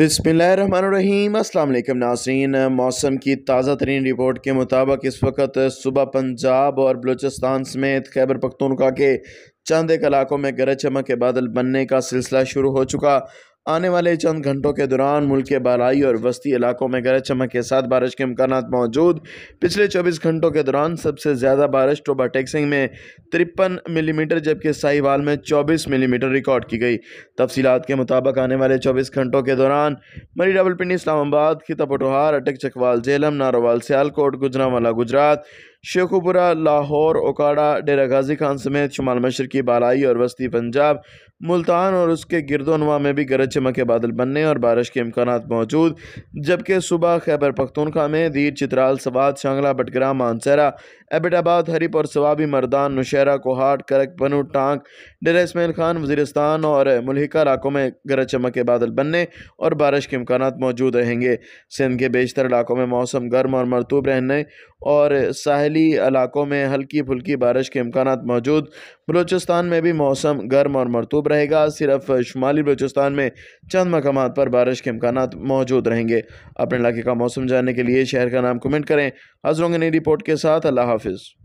अस्सलाम वालेकुम नाजरीन मौसम की ताज़ा तरीन रिपोर्ट के मुताबिक इस वक्त सुबह पंजाब और बलूचिस्तान समेत खैबर पख्तूनखा के चंद एक इलाकों में गरज चमक के बादल बनने का सिलसिला शुरू हो चुका आने वाले चंद घंटों के दौरान मुल्क के बालाई और वस्ती इलाकों में गरज चमक के साथ बारिश के इम्कान मौजूद पिछले चौबीस घंटों के दौरान सबसे ज़्यादा बारिश टोबा टेक्सिंग में तिरपन मिलीमीटर जबकि साहिवाल में चौबीस मिलीमीटर रिकॉर्ड की गई तफसीत के मुताबिक आने वाले चौबीस घंटों के दौरान मरी डबलपिंडी इस्लामाबाद खिता पटोहार अटक चकवाल झेलम नारोवाल सियालकोट गुजरावाला गुजरात शेखुपुरा लाहौर ओकाड़ा डेरा गाजी खान समेत शुमाल मशरकी बालाई और वस्ती पंजाब मुल्तान और उसके गिरदोनवा में भी गरज चमक के बादल बनने और बारिश के इम्कान मौजूद जबकि सुबह खैबर पख्तूनखा में दीर चित्राल सवाद शांगला बटग्राम मानसरा एबिटाबाद हरिप और सवाबी मरदान नुशहरा कोहाट करक बनू टांग डेरा इसमाइल खान वजीरस्तान और मलिका इलाकों में गरज चमक के बादल बनने और बारिश के इम्कान मौजूद रहेंगे सिंध के बेशतर इलाकों में मौसम गर्म और मरतूब रहने और साहली इलाकों में हल्की फुल्की बारिश के इम्कान मौजूद बलूचिस्तान में भी मौसम गर्म और मरतूब रहेगा सिर्फ शुमाली बलूचिस्तान में चंद मकाम पर बारिश के इम्कान मौजूद रहेंगे अपने इलाके का मौसम जानने के लिए शहर का नाम कमेंट करें हाजिर होंगे नई रिपोर्ट के साथ अल्लाह हाफिज़